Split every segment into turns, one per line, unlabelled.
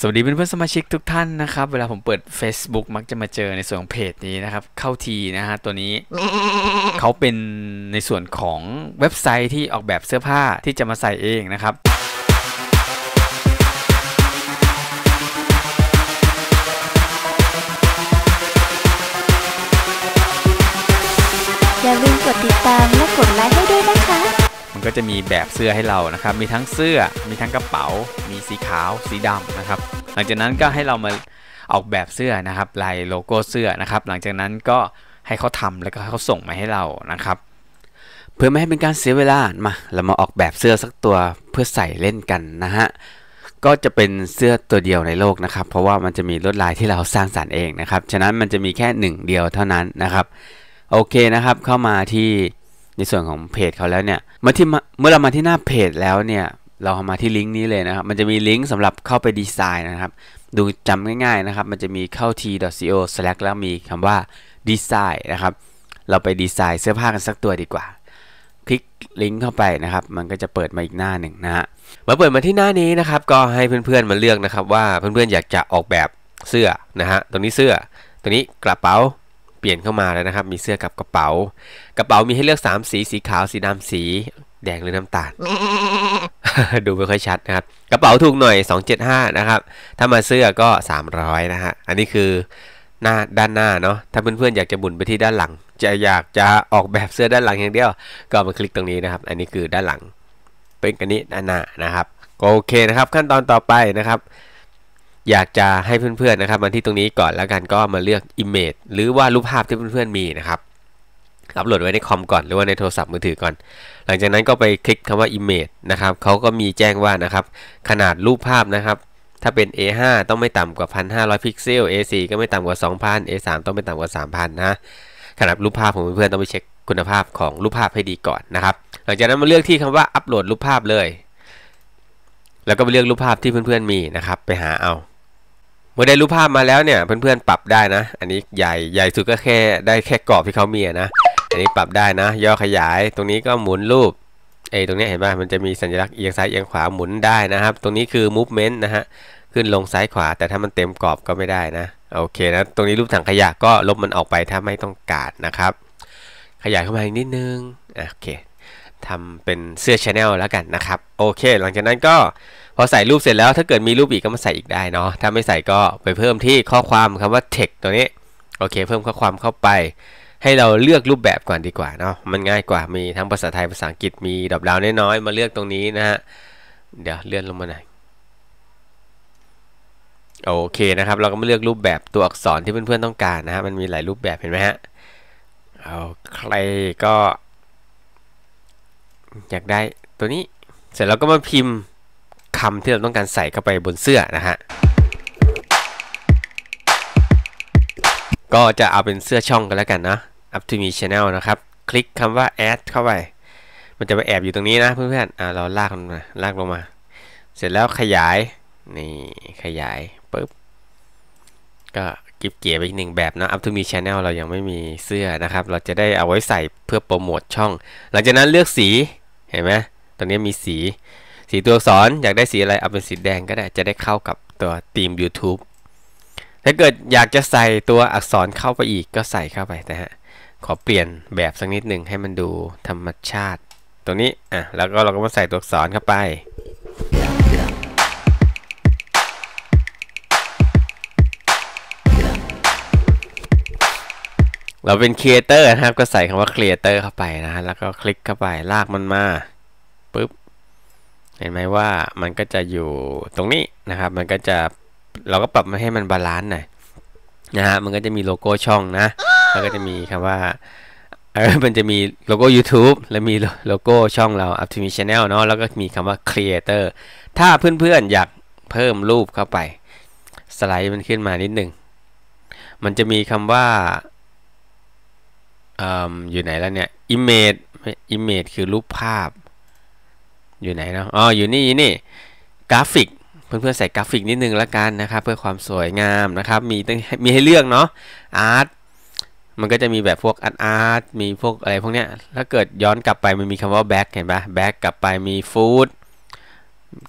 สวัสดีเพื่อนๆสมาชิกทุกท่านนะครับ เวลาผมเปิด Facebook มักจะมาเจอในส่วนของเพจนี้นะครับ เข้าทีนะฮะตัวนี้เขาเป็นในส่วนของเว็บไซต์ที่ออกแบบเสื้อผ้าที่จะมาใส่เองนะครับ อย่าลืมกดติดตามและกดไลค์ก็จะมีแบบเสื้อให้เรานะครับ มีทั้งเสื้อ มีทั้งกระเป๋า มีสีขาว สีดำนะครับ หลังจากนั้นก็ให้เรามาออกแบบเสื้อนะครับ ลายโลโก้เสื้อนะครับ หลังจากนั้นก็ให้เขาทำแล้วก็ให้เขาส่งมาให้เรา นะครับ เพื่อไม่ให้เป็นการเสียเวลา มา เรามาออกแบบเสื้อสักตัวเพื่อใส่เล่นกันนะฮะ ก็จะเป็นเสื้อตัวเดียวในโลกนะครับ เพราะว่ามันจะมีลวดลายที่เราสร้างสารรค์เองนะครับ ฉะนั้นมันจะมีแค่หนึ่งเดียวเท่านั้นนะครับ โอเคนะครับ เข้ามาที่ในส่วนของเพจเขาแล้วเนี่ยมาที่เมื่อเรามาที่หน้าเพจแล้วเนี่ยเรามาที่ลิงก์นี้เลยนะครับมันจะมีลิงก์สำหรับเข้าไปดีไซน์นะครับ ดูจำง่ายๆนะครับมันจะมีเข้า t.co/slash แล้วมีคำว่าดีไซน์นะครับ เราไปดีไซน์เสื้อผ้ากันสักตัวดีกว่า คลิกลิงก์เข้าไปนะครับมันก็จะเปิดมาอีกหน้าหนึ่งนะฮะมาเปิดมาที่หน้านี้นะครับ ก็ให้เพื่อนๆมาเลือกนะครับ ว่าเพื่อนๆอยากจะออกแบบเสื้อนะฮะตรงนี้เสื้อตรงนี้กระเป๋าเปลี่ยนเข้ามาแล้วนะครับ มีเสื้อกับกระเป๋า กระเป๋ามีให้เลือก 3 สี สีขาว สีดำสีแดง หรือน้ำตาล ดูไม่ค่อยชัดนะครับ กระเป๋าถูกหน่อย275นะครับ ถ้ามาเสื้อก็ 300 นะฮะ อันนี้คือหน้าด้านหน้าเนาะ ถ้าเพื่อนๆ อยากจะบุนไปที่ด้านหลัง จะอยากจะออกแบบเสื้อด้านหลังอย่างเดียว ก็มาคลิกตรงนี้นะครับ อันนี้คือด้านหลัง เป็นกันนี้ด้านหน้านะครับโอเคนะครับ ขั้นตอนต่อไปนะครับอยากจะให้เพื่อนๆนะครับมาที่ตรงนี้ก่อนแล้วกันก็มาเลือก Image หรือว่ารูปภาพที่เพื่อนๆมีนะครับ อัปโหลดไว้ในคอมก่อนหรือว่าในโทรศัพท์มือถือก่อน หลังจากนั้นก็ไปคลิกคำว่า image นะครับเขาก็มีแจ้งว่านะครับ ขนาดรูปภาพนะครับ ถ้าเป็น A5 ต้องไม่ต่ำกว่า 1,500 พิกเซล A4 ก็ไม่ต่ำกว่า 2,000 A3 ต้องไม่ต่ำกว่า 3,000 นะขนาดรูปภาพของเพื่อนๆต้องไปเช็คคุณภาพของรูปภาพให้ดีก่อนนะครับ หลังจากนั้นมาเลือกที่คำว่าอัปโหลดรูปภาพเลย แล้วก็ไปเลือกรูปภาพที่เพื่อนๆมีนะครับ ไปหาเอามื่อได้รูปภาพมาแล้วเนี่ยเพื่อนๆ ปรับได้นะ อันนี้ใหญ่ ใหญ่สุดก็แค่ได้แค่กรอบที่เขามีนะ อันนี้ปรับได้นะย่อขยายตรงนี้ก็หมุนรูปไอ้ตรงนี้เห็นป่ะมันจะมีสัญลักษณ์เอียงซ้ายเอียงขวาหมุนได้นะครับ ตรงนี้คือ movement นะฮะขึ้นลงซ้ายขวา แต่ถ้ามันเต็มกรอบก็ไม่ได้นะโอเคนะตรงนี้รูปถังขยะก็ลบมันออกไปถ้าไม่ต้องการนะครับ ขยายเข้ามาอีกนิดนึงโอเคทำเป็นเสื้อช n แนลแล้วกันนะครับโอเค หลังจากนั้นก็พอใส่รูปเสร็จแล้วถ้าเกิดมีรูปอีกก็มาใส่อีกได้เนาะถ้าไม่ใส่ก็ไปเพิ่มที่ข้อความคำว่า text ตัวนี้ โอเคเพิ่มข้อความเข้าไปให้เราเลือกรูปแบบก่อนดีกว่าเนาะมันง่ายกว่ามีทั้งภาษาไทยภาษาอังกฤษมีดอกดาวน้อยๆมาเลือกตรงนี้นะฮะเดี๋ยวเลื่อนลงมาหน่อยโอเคนะครับเราก็มาเลือกรูปแบบตัวอักษรที่เพื่อนๆต้องการนะฮะมันมีหลายรูปแบบเห็นไหมฮะเอาใครก็อยากได้ตัวนี้เสร็จแล้วก็มาพิมพ์คำที่เราต้องการใส่เข้าไปบนเสื้อนะฮะ ก็จะเอาเป็นเสื้อช่องกันแล้วกันนะ up to me channel นะครับ คลิกคำว่า add เข้าไป มันจะไปแอบอยู่ตรงนี้นะเพื่อนๆอ่าเราลากลงมาลากลงมา เสร็จแล้วขยาย นี่ขยายปุ๊บก็กิบเก๋ไปหนึ่งแบบนะอัพทูมีชาแนลเรายังไม่มีเสื้อนะครับ เราจะได้เอาไว้ใส่เพื่อโปรโมทช่อง หลังจากนั้นเลือกสีเห็นไหมตรงนี้มีสีสีตัวอักษรอยากได้สีอะไรเอาเป็นสีแดงก็ได้จะได้เข้ากับตัวธีม YouTube ถ้าเกิดอยากจะใส่ตัวอักษรเข้าไปอีกก็ใส่เข้าไปนะฮะขอเปลี่ยนแบบสักนิดหนึ่งให้มันดูธรรมชาติตรงนี้อ่ะแล้วก็เราก็มาใส่ตัวอักษรเข้าไป เราเป็นครีเอเตอร์นะครับก็ใส่คำว่าครีเอเตอร์เข้าไปนะฮะแล้วก็คลิกเข้าไปลากมันมาปุ๊บเห็นไหมว่ามันก็จะอยู่ตรงนี้นะครับ มันก็จะเราก็ปรับมาให้มันบาลานซ์หน่อยนะฮะมันก็จะมีโลโก้ช่องนะ แล้วก็จะมีคำว่าเออมันจะมีโลโก้ YouTube และมีโลโก้ช่องเรา Up t i m i Channel เนาะแล้วก็มีคำว่า Creator ถ้าเพื่อนๆอยากเพิ่มรูปเข้าไปสไลด์มันขึ้นมานิดนึงมันจะมีคำว่าออยู่ไหนแล้วเนี่ย Image Image คือรูปภาพอยู่ไหนเนาะ อ๋อ อยู่นี่นี่กราฟิก เพื่อนๆใส่กราฟิกนิดนึงละกันนะครับเพื่อความสวยงามนะครับ มีมีให้เลือกเนาะ อาร์ต มันก็จะมีแบบพวกอาร์ตอาร์ตมีพวกอะไรพวกเนี้ย ถ้าเกิดย้อนกลับไปมันมีคำว่าแบ็กเห็นปะแบ็กกลับไปมีฟู้ด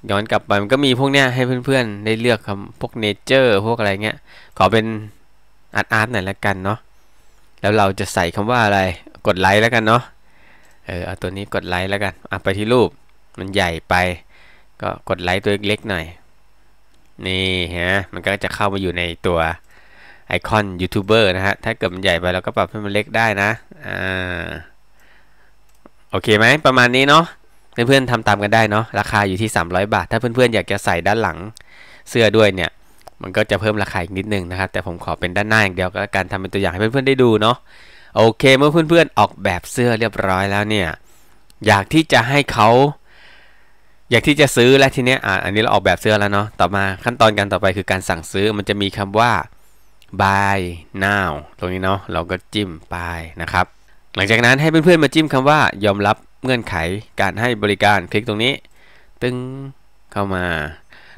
ย้อนกลับไปมันก็มีพวกเนี้ยให้เพื่อนๆได้เลือกคำพวกเนเจอร์พวกอะไรเงี้ย ขอเป็นอาร์ตอาร์ตหน่อยละกันเนาะ แล้วเราจะใส่คำว่าอะไร กดไลค์แล้วกันเนาะ เออเอาตัวนี้กดไลค์แล้วกันอ่ะไปที่รูปมัน ใหญ่ไปก็กดไลค์ตัว เล็ก ๆ หน่อย นี่ฮะมัน ก็จะเข้ามาอยู่ในตัวไอคอนยูทูบเบอร์นะฮะ ถ้า เกิด มัน ใหญ่ไปเราก็ ปรับให้มันเล็กได้ นะอ่าโอเคไหมประมาณนี้ เนาะเพื่อนๆทำตามกัน ได้ เนาะราคาอยู่ที่ 300 บาท ถ้า เพื่อน ๆ อยากจะใส่ด้านหลังเสื้อด้วย เนี่ย มันก็จะเพิ่ม ราคาอีกนิดนึงนะครับแต่ผมขอเป็นด้านหน้าอย่างเดียวก็การทำเป็นตัวอย่างให้เพื่อนๆได้ดูเนาะโอเคเมื่อเพื่อนๆออกแบบเสื้อเรียบร้อยแล้วเนี่ยอยากที่จะให้เขาอยากที่จะซื้อและทีเนี้ยอ่าอันนี้เราออกแบบเสื้อแล้วเนาะต่อมาขั้นตอนการต่อไปคือการสั่งซื้อมันจะมีคำว่า buy now ตรงนี้เนาะเราก็จิ้มไปนะครับ หลังจากนั้นให้เพื่อนๆมาจิ้มคำว่ายอมรับเงื่อนไขการให้บริการคลิกตรงนี้ตึ้งเข้ามา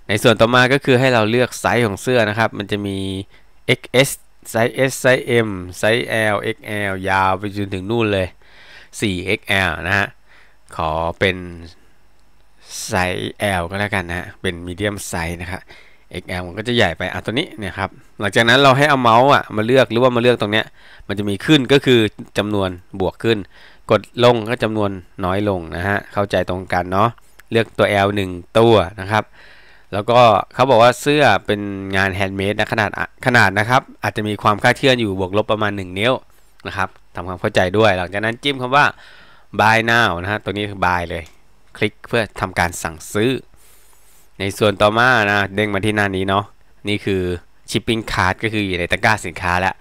ในส่วนต่อมาก็คือให้เราเลือกไซส์ของเสื้อนะครับ มันจะมี XS ไซส์ S ไซส์ M ไซส์ L XL ยาวไปจนถึงนู่นเลย 4XL นะฮะขอเป็นไซส์ L ก็ แล้ว กันนะเป็นมีเดียมไซส์นะครับ XL มันก็จะใหญ่ไป อ่ะตัวนี้เนี่ยครับ หลังจากนั้นเราให้เอาเมาส์อ่ะมาเลือกหรือว่ามาเลือกตรงเนี้ย มันจะมีขึ้นก็คือ จำนวนบวกขึ้น กดลงก็ จำนวนน้อยลงนะฮะ เข้าใจตรงกันเนาะ เลือกตัว L 1ตัวนะครับ แล้วก็เขาบอกว่าเสื้อเป็นงานแฮนด์เมดนะขนาดขนาดนะครับ อาจจะมีความคาดเคลื่อนอยู่บวกลบประมาณ1นิ้วนะครับทำความเข้าใจด้วย หลังจากนั้นจิ้มคำว่า buy now นะฮะตัวนี้คือ buy เลยคลิกเพื่อทำการสั่งซื้อ ในส่วนต่อมานะเด้งมาที่หน้านี้เนาะนี่คือชิปปิ้งคาร์ดก็คืออยู่ในตะกร้าสินค้าแล้ว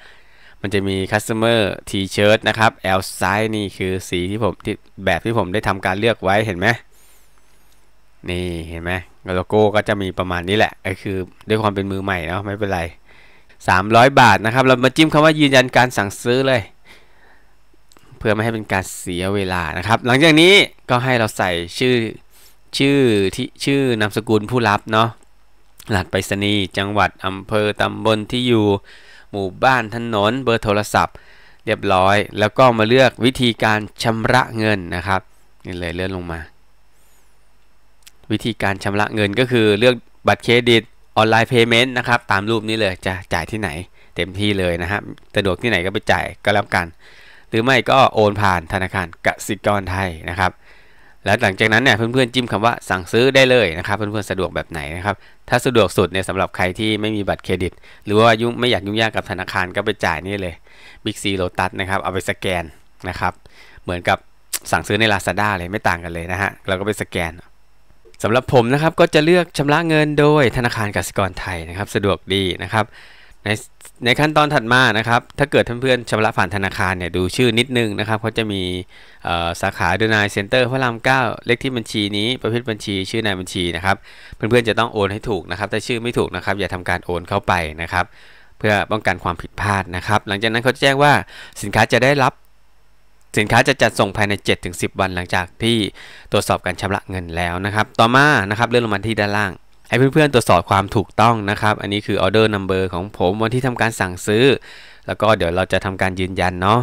มันจะมี customer t-shirt นะครับ L size นี่คือสีที่ผมที่แบบที่ผมได้ทำการเลือกไว้เห็นไหมนี่เห็นไหมโลโก้ก็จะมีประมาณนี้แหละอ้คือด้วยความเป็นมือใหม่เนาะไม่เป็นไร 300 บาทนะครับ เรามาจิ้มคำว่ายืนยันการสั่งซื้อเลยเพื่อไม่ให้เป็นการเสียเวลานะครับ หลังจากนี้ก็ให้เราใส่ชื่อชื่อที่ชื่อนามสกุลผู้รับเนาะรหัสไปรษณีย์จังหวัดอำเภอตำบลที่อยู่ หมู่บ้านถนนเบอร์โทรศัพท์ เรียบร้อยแล้วก็มาเลือกวิธีการชำระเงินนะครับนี่เลยเลื่อนลงมา วิธีการชำระเงินก็คือเลือกบัตรเครดิตออนไลน์เพย์เมนต์นะครับ ตามรูปนี้เลยจะจ่ายที่ไหนเต็มที่เลยนะครับสะดวกที่ไหนก็ไปจ่ายก็แล้วกันหรือไม่ก็โอนผ่านธนาคารกสิกรไทยนะครับ แล้วหลังจากนั้นเนี่ยเพื่อนๆจิ้มคำว่าสั่งซื้อได้เลยนะครับเพื่อนๆสะดวกแบบไหนนะครับ ถ้าสะดวกสุดเนี่ยสำหรับใครที่ไม่มีบัตรเครดิต หรือว่ายุ่งไม่อยากยุ่งยากกับธนาคารก็ไปจ่ายนี่เลยบิ๊กซีโลตัสนะครับเอาไปสแกนนะครับ เหมือนกับสั่งซื้อใน Lazada เลยไม่ต่างกันเลยนะฮะเราก็ไปสแกนสำหรับผมนะครับก็จะเลือกชำระเงินโดยธนาคารกสิกรไทยนะครับ สะดวกดีนะครับในในขั้นตอนถัดมานะครับ ถ้าเกิดเพื่อนๆชำระผ่านธนาคารเนี่ยดูชื่อนิดนึงนะครับเขาจะมีสาขาดูนายเซ็นเตอร์พระราม 9 เลขที่บัญชีนี้ประเภทบัญชีชื่อนายบัญชีนะครับเพื่อนๆจะต้องโอนให้ถูกนะครับถ้าชื่อไม่ถูกนะครับ อย่าทำการโอนเข้าไปนะครับเพื่อป้องกันความผิดพลาดนะครับ หลังจากนั้นเขาจะแจ้งว่าสินค้าจะได้รับ สินค้าจะจัดส่งภายใน 7-10 วัน หลังจากที่ตรวจสอบการชำระเงินแล้วนะครับ ต่อมานะครับเลื่อนลงมาที่ด้านล่างให้เพื่อนๆตรวจสอบความถูกต้องนะครับ อันนี้คือออเดอร์นัมเบอร์ของผมวันที่ทำการสั่งซื้อ แล้วก็เดี๋ยวเราจะทำการยืนยันเนาะ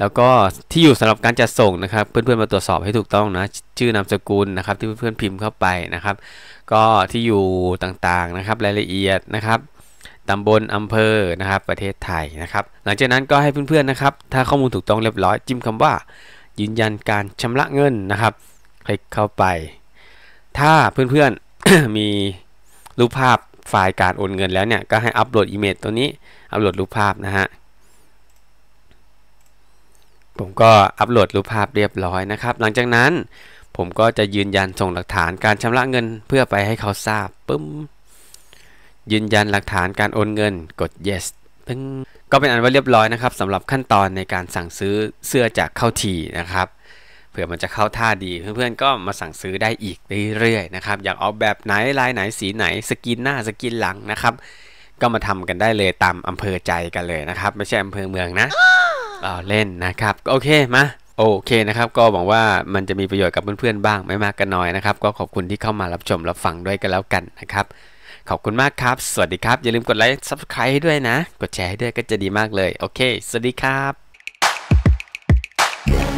แล้วก็ที่อยู่สำหรับการจัดส่งนะครับ เพื่อนๆมาตรวจสอบให้ถูกต้องนะ ชื่อนามสกุลนะครับ ที่เพื่อนๆพิมพ์เข้าไปนะครับ ก็ที่อยู่ต่างๆนะครับ รายละเอียดนะครับตำบลอำเภอ นะครับ ประเทศไทยนะครับ หลังจากนั้นก็ให้เพื่อนๆนะครับ ถ้าข้อมูลถูกต้องเรียบร้อย จิ้มคำว่า ยืนยันการชำระเงินนะครับ คลิกเข้าไป ถ้าเพื่อนๆมีรูปภาพไฟล์การโอนเงินแล้วเนี่ยก็ให้อัปโหลดอีเมจตัวนี้อัปโหลดรูปภาพนะฮะผมก็อัปโหลดรูปภาพเรียบร้อยนะครับ หลังจากนั้น ผมก็จะยืนยันส่งหลักฐานการชำระเงินเพื่อไปให้เขาทราบปึ้มยืนยันหลักฐานการโอนเงินกด yes ึ้งก็เป็นอันว่าเรียบร้อยนะครับสำหรับขั้นตอนในการสั่งซื้อเสื้อจากเข้าทีนะครับเผื่อมันจะเข้าท่าดี เพื่อนๆก็มาสั่งซื้อได้อีกเรื่อยๆนะครับอยากออกแบบไหนลายไหนสีไหนสกินหน้าสกินหลังนะครับ ก็มาทำกันได้เลยตามอำเภอใจกันเลยนะครับไม่ใช่อำเภอเมืองนะเาเล่นนะครับโอเคมาโอเคนะครับ ก็หวังว่ามันจะมีประโยชน์กับเพื่อนๆบ้างไม่มากก็นน้อยนะครับ ก็ขอบคุณที่เข้ามารับชมรับฟังด้วยกันแล้วกันนะครับ ขอบคุณมากครับ สวัสดีครับอย่าลืมกดไลค์ subscribe ให้ด้วยนะ กดแชร์ให้ด้วยก็จะดีมากเลยโอเค สวัสดีครับ